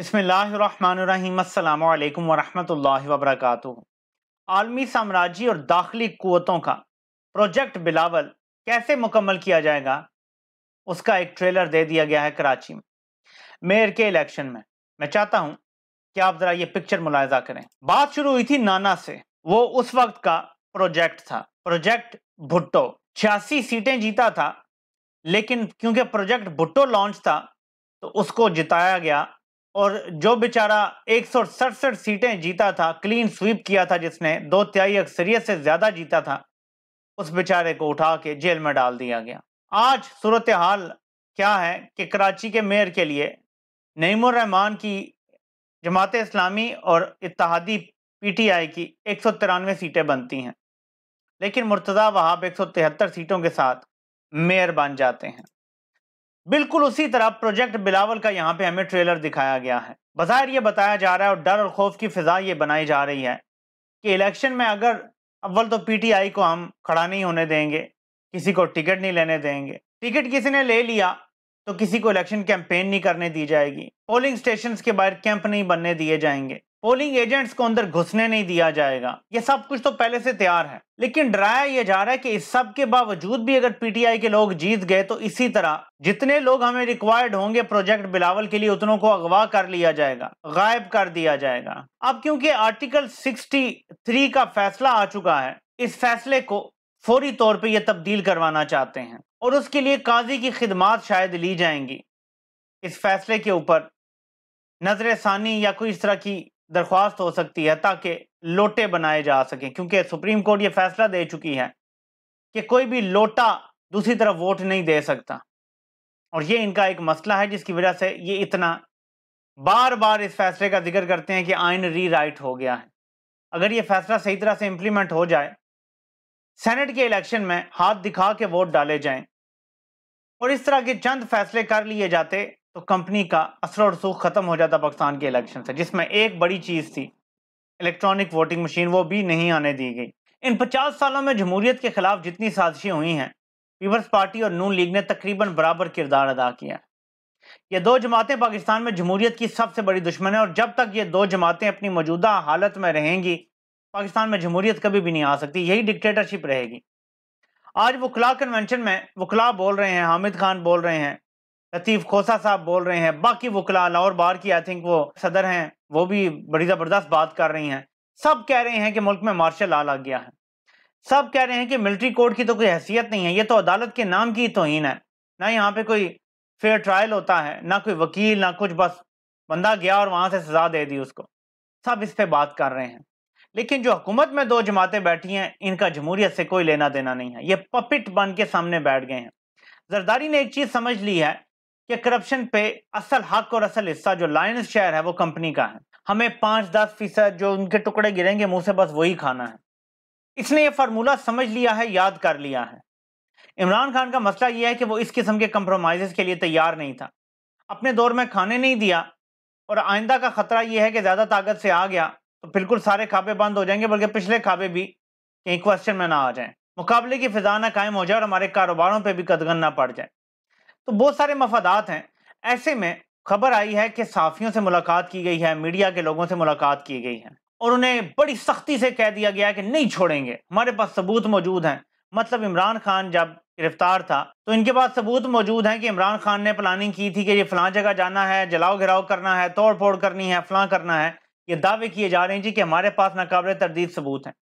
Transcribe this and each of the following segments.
बसमिलीम वरहमल वबरक आलमी साम्राज्य और दाखिली क़वतों का प्रोजेक्ट बिलावल कैसे मुकम्मल किया जाएगा उसका एक ट्रेलर दे दिया गया है कराची में मेयर के इलेक्शन में मैं चाहता हूँ कि आप ज़रा ये पिक्चर मुलायजा करें बात शुरू हुई थी नाना से वो उस वक्त का प्रोजेक्ट था प्रोजेक्ट भुट्टो छियासी सीटें जीता था लेकिन क्योंकि प्रोजेक्ट भुट्टो लॉन्च था तो उसको जिताया गया और जो बेचारा एक सीटें जीता था क्लीन स्वीप किया था जिसने दो त्याई अक्सरियत से ज्यादा जीता था उस बेचारे को उठा के जेल में डाल दिया गया आज सूरत हाल क्या है कि कराची के मेयर के लिए नईमान की जमात इस्लामी और इतिहादी पीटीआई की एक सीटें बनती हैं लेकिन मुर्तज़ा वहाब एक सीटों के साथ मेयर बन जाते हैं बिल्कुल उसी तरह प्रोजेक्ट बिलावल का यहाँ पे हमें ट्रेलर दिखाया गया है बाहर ये बताया जा रहा है और डर और खौफ की फिजा ये बनाई जा रही है कि इलेक्शन में अगर अव्वल तो पीटीआई को हम खड़ा नहीं होने देंगे किसी को टिकट नहीं लेने देंगे टिकट किसी ने ले लिया तो किसी को इलेक्शन कैंपेन नहीं करने दी जाएगी पोलिंग स्टेशन के बाहर कैंप नहीं बनने दिए जाएंगे पोलिंग एजेंट्स को अंदर घुसने नहीं दिया जाएगा ये सब कुछ तो पहले से तैयार है लेकिन डराया ये जा रहा है कि इस सब के बावजूद भी अगर पीटीआई के लोग जीत गए तो इसी तरह जितने लोग हमें रिक्वायर्ड होंगे प्रोजेक्ट बिलावल के लिए उतनों को अगवा कर लिया जाएगा गायब कर दिया जाएगा अब क्योंकि आर्टिकल सिक्सटी का फैसला आ चुका है इस फैसले को फौरी तौर पर यह तब्दील करवाना चाहते हैं और उसके लिए काजी की खिदमात शायद ली जाएंगी इस फैसले के ऊपर नजर सानी या कोई इस तरह की दरख्वास्त हो सकती है ताकि लोटे बनाए जा सकें क्योंकि सुप्रीम कोर्ट ये फैसला दे चुकी है कि कोई भी लोटा दूसरी तरफ वोट नहीं दे सकता और ये इनका एक मसला है जिसकी वजह से ये इतना बार बार इस फैसले का जिक्र करते हैं कि आइन री राइट हो गया है अगर ये फैसला सही तरह से इम्प्लीमेंट हो जाए सेनेट के इलेक्शन में हाथ दिखा के वोट डाले जाएं और इस तरह के चंद फैसले कर लिए जाते तो कंपनी का असर और सूख ख़त्म हो जाता पाकिस्तान के इलेक्शन से जिसमें एक बड़ी चीज़ थी इलेक्ट्रॉनिक वोटिंग मशीन वो भी नहीं आने दी गई इन पचास सालों में जमहूरियत के खिलाफ जितनी साजिशें हुई हैं पीपल्स पार्टी और नून लीग ने तकरीबन बराबर किरदार अदा किया ये दो जमातें पाकिस्तान में जमहूरियत की सबसे बड़ी दुश्मन है और जब तक ये दो जमातें अपनी मौजूदा हालत में रहेंगी पाकिस्तान में जमहूरियत कभी भी नहीं आ सकती यही डिक्टेटरशिप रहेगी आज वकला कन्वेंशन में वकला बोल रहे हैं हामिद खान बोल रहे हैं लतीफ़ खोसा साहब बोल रहे हैं बाकी वकला लाहौर बार की आई थिंक वो सदर हैं वो भी बड़ी ज़बरदस्त बात कर रही हैं सब कह रहे हैं कि मुल्क में मार्शल लॉ लग गया है सब कह रहे हैं कि मिलिट्री कोर्ट की तो कोई हैसियत नहीं है ये तो अदालत के नाम की तोहन है ना यहाँ पे कोई फेयर ट्रायल होता है ना कोई वकील ना कुछ बस बंदा गया और वहाँ से सजा दे दी उसको सब इस पर बात कर रहे हैं लेकिन जो हुकूमत में दो जमातें बैठी हैं इनका जमहूरियत से कोई लेना देना नहीं है ये पपिट बन के सामने बैठ गए हैं जरदारी ने एक चीज़ समझ ली है कि करप्शन पे असल हक और असल हिस्सा जो लायंस शेयर है वो कंपनी का है हमें पांच दस फीसद जो उनके टुकड़े गिरेंगे मुंह से बस वही खाना है इसने ये फार्मूला समझ लिया है याद कर लिया है इमरान खान का मसला यह है कि वो इस किस्म के कंप्रोमाइज़ के लिए तैयार नहीं था अपने दौर में खाने नहीं दिया और आइंदा का ख़तरा यह है कि ज़्यादा ताकत से आ गया तो बिल्कुल सारे खाबे बंद हो जाएंगे बल्कि पिछले खाबे भी कहीं क्वेश्चन में ना आ जाएं मुकाबले की फिजा ना कायम हो जाए और हमारे कारोबारों पर भी कदगन ना पड़ जाए तो बहुत सारे मफादात हैं ऐसे में खबर आई है कि साफियों से मुलाकात की गई है मीडिया के लोगों से मुलाकात की गई है और उन्हें बड़ी सख्ती से कह दिया गया कि नहीं छोड़ेंगे हमारे पास सबूत मौजूद हैं मतलब इमरान खान जब गिरफ्तार था तो इनके पास सबूत मौजूद हैं कि इमरान खान ने प्लानिंग की थी कि ये फलां जगह जाना है जलाओ घिराव करना है तोड़ फोड़ करनी है फलां करना है ये दावे किए जा रहे हैं जी कि हमारे पास नाकबले तरदीद सबूत हैं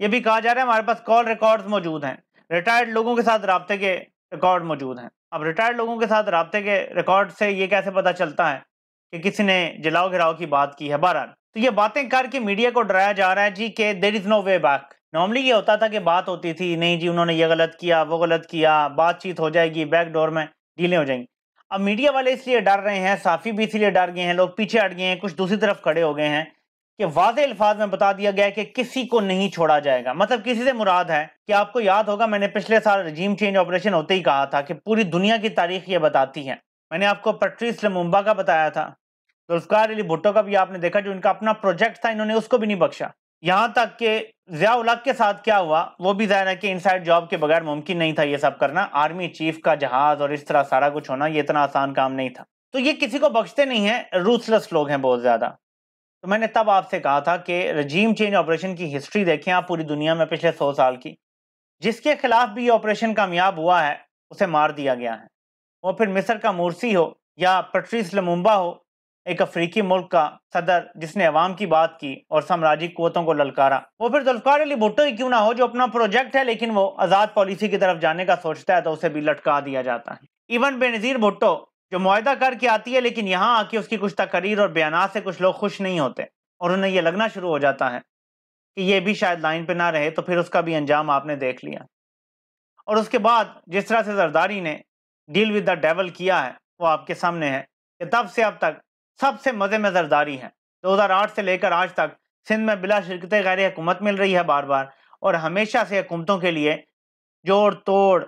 ये भी कहा जा रहा है हमारे पास कॉल रिकॉर्ड्स मौजूद हैं रिटायर्ड लोगों के साथ रबते के रिकॉर्ड मौजूद हैं अब रिटायर्ड लोगों के साथ रबते के रिकॉर्ड से ये कैसे पता चलता है कि किसी ने जलाओ घिराव की बात की है बहरहाल तो ये बातें करके मीडिया को डराया जा रहा है जी के there is no way back normally ये होता था कि बात होती थी नहीं जी उन्होंने ये गलत किया वो गलत किया बातचीत हो जाएगी बैक डोर में डीलें हो जाएंगी अब मीडिया वाले इसलिए डर रहे हैं साफी भी इसलिए डर गए हैं लोग पीछे हट गए हैं कुछ दूसरी तरफ खड़े हो गए हैं कि वाज अल्फाज में बता दिया गया है कि किसी को नहीं छोड़ा जाएगा मतलब किसी से मुराद है कि आपको याद होगा मैंने पिछले साल रजीम चेंज ऑपरेशन होते ही कहा था कि पूरी दुनिया की तारीख ये बताती है मैंने आपको पट्रीस लमुम्बा का बताया था जुल्फकार अली भुट्टो का भी आपने देखा जो इनका अपना प्रोजेक्ट था इन्होंने उसको भी नहीं बख्शा यहाँ तक कि जिया उलग के साथ क्या हुआ वो भी जाहिर है कि इनसाइड जॉब के बगैर मुमकिन नहीं था ये सब करना आर्मी चीफ का जहाज और इस तरह सारा कुछ होना ये इतना आसान काम नहीं था तो ये किसी को बख्शते नहीं है रूथलेस लोग हैं बहुत ज्यादा तो मैंने तब आपसे कहा था कि रजीम चेंज ऑपरेशन की हिस्ट्री देखें आप पूरी दुनिया में पिछले सौ साल की जिसके खिलाफ भी ये ऑपरेशन कामयाब हुआ है उसे मार दिया गया है वो फिर मिस्र का मूर्सी हो या पटरीस लमुम्बा हो एक अफ्रीकी मुल्क का सदर जिसने अवाम की बात की और साम्राज्य कुतों को ललकारा वो फिर जुल्फकार अली भुट्टो ही क्यों ना हो जो अपना प्रोजेक्ट है लेकिन वो आज़ाद पॉलिसी की तरफ जाने का सोचता है तो उसे भी लटका दिया जाता है इवन बेनज़ीर भुट्टो जो माहा करके आती है लेकिन यहाँ आके उसकी कुछ तकरीर और बयान से कुछ लोग खुश नहीं होते और उन्हें यह लगना शुरू हो जाता है कि ये भी शायद लाइन पे ना रहे तो फिर उसका भी अंजाम आपने देख लिया और उसके बाद जिस तरह से जरदारी ने डील विद द डेवल किया है वो आपके सामने है कि तब से अब तक सबसे मज़े में जरदारी है 2008 से लेकर आज तक सिंध में बिला शिरकत गैर हुकूमत मिल रही है बार बार और हमेशा से हुकूमतों के लिए जोड़ तोड़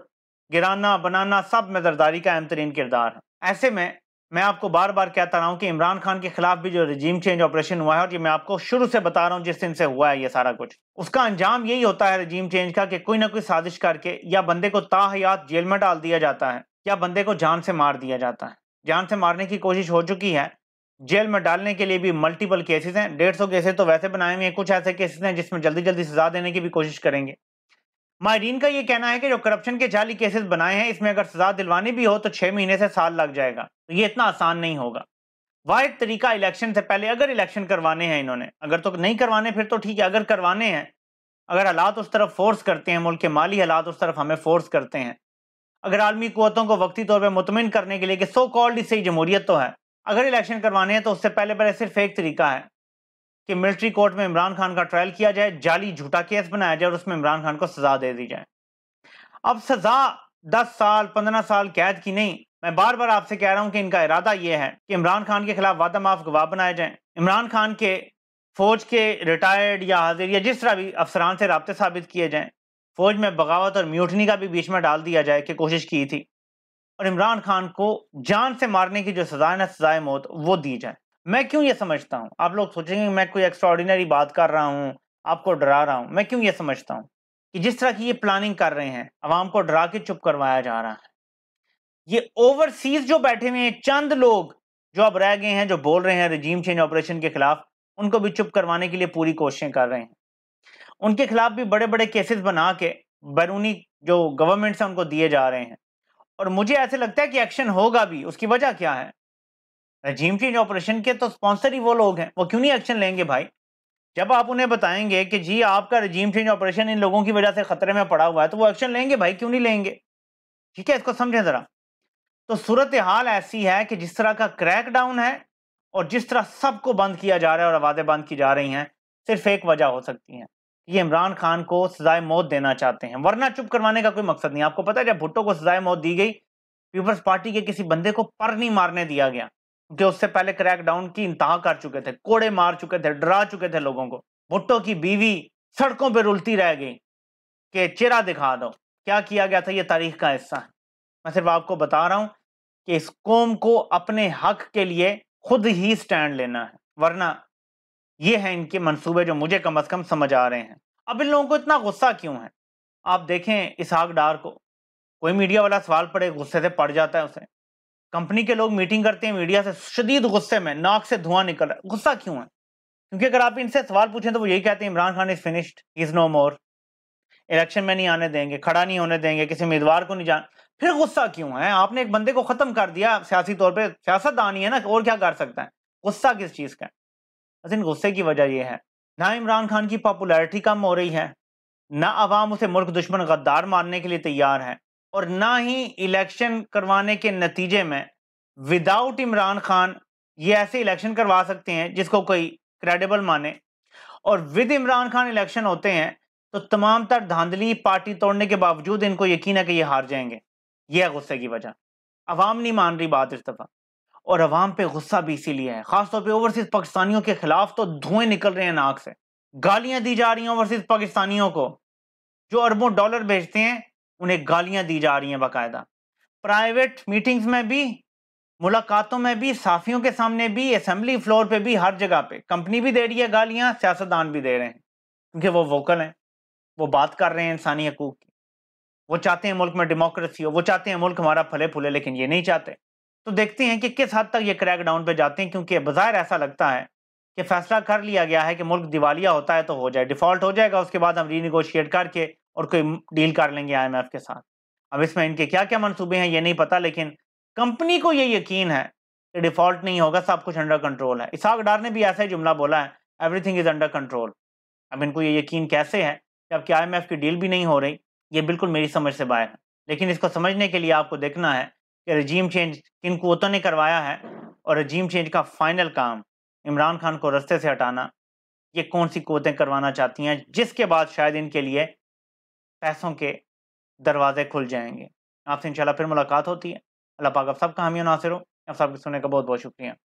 गिराना बनाना सब में जरदारी का अहम तरीन किरदार है ऐसे में मैं आपको बार बार कहता रहा हूँ कि इमरान खान के खिलाफ भी जो रजीम चेंज ऑपरेशन हुआ है और ये मैं आपको शुरू से बता रहा हूँ जिस दिन से हुआ है ये सारा कुछ उसका अंजाम यही होता है रजीम चेंज का कि कोई ना कोई साजिश करके या बंदे को ताहयात जेल में डाल दिया जाता है या बंदे को जान से मार दिया जाता है जान से मारने की कोशिश हो चुकी है जेल में डालने के लिए भी मल्टीपल केसेस हैं डेढ़ सौ केसेज तो वैसे बनाए हुए हैं कुछ ऐसे केसेस हैं जिसमें जल्दी जल्दी सजा देने की भी कोशिश करेंगे माहरीन का ये कहना है कि जो करप्शन के जाली केसेस बनाए हैं इसमें अगर सजा दिलवानी भी हो तो छः महीने से साल लग जाएगा तो ये इतना आसान नहीं होगा वाहिद तरीका इलेक्शन से पहले अगर इलेक्शन करवाने हैं इन्होंने अगर तो नहीं करवाने फिर तो ठीक है अगर करवाने हैं अगर हालात उस तरफ फोर्स करते हैं मुल्क के माली हालात उस तरफ हमें फोर्स करते हैं अगर आलमी कुतों को वक्ती तौर पर मुतमिन करने के लिए कि सो कॉल्ड इससे जमहूरियत तो है अगर इलेक्शन करवाने हैं तो उससे पहले पहले सिर्फ एक तरीका है कि मिलिट्री कोर्ट में इमरान खान का ट्रायल किया जाए जाली झूठा केस बनाया जाए और उसमें इमरान खान को सजा दे दी जाए अब सजा दस साल पंद्रह साल कैद की नहीं मैं बार बार आपसे कह रहा हूं कि इनका इरादा यह है कि इमरान खान के खिलाफ वादा माफ गवाह बनाए जाए इमरान खान के फौज के रिटायर्ड या हाजिर या जिस तरह भी अफसरान से रबते साबित किए जाएं फौज में बगावत और म्यूटनी का भी बीच में डाल दिया जाए कि कोशिश की थी और इमरान खान को जान से मारने की जो सजाएं ना सजाए मौत वो दी जाए मैं क्यों ये समझता हूँ आप लोग सोचेंगे मैं कोई एक्स्ट्रॉर्डिनरी बात कर रहा हूँ आपको डरा रहा हूँ मैं क्यों ये समझता हूँ कि जिस तरह की ये प्लानिंग कर रहे हैं आवाम को डरा के चुप करवाया जा रहा है ये ओवरसीज जो बैठे हुए हैं चंद लोग जो अब रह गए हैं जो बोल रहे हैं रजीम चेंज ऑपरेशन के खिलाफ उनको भी चुप करवाने के लिए पूरी कोशिशें कर रहे हैं उनके खिलाफ भी बड़े बड़े केसेस बना के बैरूनी जो गवर्नमेंट्स हैं उनको दिए जा रहे हैं और मुझे ऐसे लगता है कि एक्शन होगा भी उसकी वजह क्या है रजीम चेंज ऑपरेशन के तो स्पॉन्सर ही वो लोग हैं वो क्यों नहीं एक्शन लेंगे भाई जब आप उन्हें बताएंगे कि जी आपका रजीम चेंज ऑपरेशन इन लोगों की वजह से खतरे में पड़ा हुआ है तो वो एक्शन लेंगे भाई क्यों नहीं लेंगे ठीक है इसको समझें ज़रा तो सूरत हाल ऐसी है कि जिस तरह का क्रैक डाउन है और जिस तरह सबको बंद किया जा रहा है और आवाज़ें बंद की जा रही हैं सिर्फ एक वजह हो सकती है ये इमरान खान को सजाए मौत देना चाहते हैं वरना चुप करवाने का कोई मकसद नहीं आपको पता है जब भुट्टो को सजाए मौत दी गई पीपल्स पार्टी के किसी बंदे को पर नहीं मारने दिया गया जो उससे पहले क्रैकडाउन की इंतहा कर चुके थे कोड़े मार चुके थे डरा चुके थे लोगों को भुट्टो की बीवी सड़कों पर रुलती रह गई कि चेहरा दिखा दो क्या किया गया था ये तारीख का हिस्सा है मैं सिर्फ आपको बता रहा हूं कि इस कौम को अपने हक के लिए खुद ही स्टैंड लेना है वरना ये है इनके मंसूबे जो मुझे कम अज़ कम समझ आ रहे हैं अब इन लोगों को इतना गुस्सा क्यों है आप देखें इसहाक डार को कोई मीडिया वाला सवाल पड़े गुस्से से पड़ जाता है उसे कंपनी के लोग मीटिंग करते हैं मीडिया से शदीद गुस्से में नाक से धुआं निकल रहा है गुस्सा क्यों है क्योंकि अगर आप इनसे सवाल पूछें तो वो यही कहते हैं Imran Khan is finished is no more election में नहीं आने देंगे खड़ा नहीं होने देंगे किसी उम्मीदवार को नहीं जान फिर गुस्सा क्यों है आपने एक बंदे को खत्म कर दिया सियासी तौर पर सियासतदान ही है ना और क्या कर सकता है गुस्सा किस चीज़ का बस इन गुस्से की वजह यह है ना इमरान खान की पॉपुलरिटी कम हो रही है ना अवाम उसे मुल्क दुश्मन गद्दार मानने के लिए तैयार है और ना ही इलेक्शन करवाने के नतीजे में विदाउट इमरान खान ये ऐसे इलेक्शन करवा सकते हैं जिसको कोई क्रेडिबल माने और विद इमरान खान इलेक्शन होते हैं तो तमाम तर धांधली पार्टी तोड़ने के बावजूद इनको यकीन है कि ये हार जाएंगे यह है गुस्से की वजह अवाम नहीं मान रही बात इस दफ़ा और अवाम पे गुस्सा भी इसीलिए है खासतौर पर ओवरसीज पाकिस्तानियों के खिलाफ तो धुएं निकल रहे हैं नाक से गालियां दी जा रही हैं ओवरसीज पाकिस्तानियों को जो अरबों डॉलर भेजते हैं उन्हें गालियां दी जा रही हैं बाकायदा प्राइवेट मीटिंग्स में भी मुलाकातों में भी साफियों के सामने भी असम्बली फ्लोर पे भी हर जगह पे कंपनी भी दे रही है गालियां सियासतदान भी दे रहे हैं क्योंकि वो वोकल हैं वो बात कर रहे हैं इंसानी हकूक की वो चाहते हैं मुल्क में डेमोक्रेसी हो वो चाहते हैं मुल्क हमारा फले फूले लेकिन ये नहीं चाहते तो देखते हैं कि किस हद तक ये क्रैक डाउन पर जाते हैं क्योंकि बाहर ऐसा लगता है कि फैसला कर लिया गया है कि मुल्क दिवालिया होता है तो हो जाए डिफॉल्ट हो जाएगा उसके बाद हम रीनिगोशिएट करके और कोई डील कर लेंगे आईएमएफ के साथ अब इसमें इनके क्या क्या मनसूबे हैं ये नहीं पता लेकिन कंपनी को ये यकीन है कि डिफॉल्ट नहीं होगा सब कुछ अंडर कंट्रोल है इसहाक डार ने भी ऐसा ही जुमला बोला है एवरीथिंग इज़ अंडर कंट्रोल अब इनको ये यकीन कैसे है जबकि आई की डील भी नहीं हो रही ये बिल्कुल मेरी समझ से बाहर है लेकिन इसको समझने के लिए आपको देखना है कि रजीम चेंज किन कोतों ने करवाया है और रजीम चेंज का फाइनल काम इमरान खान को रस्ते से हटाना ये कौन सी कोतें करवाना चाहती हैं जिसके बाद शायद इनके लिए पैसों के दरवाजे खुल जाएंगे आपसे इंशाल्लाह फिर मुलाकात होती है अल्लाह पाक आप सबका हामी नासिर हो आप सबके सुनने का बहुत बहुत शुक्रिया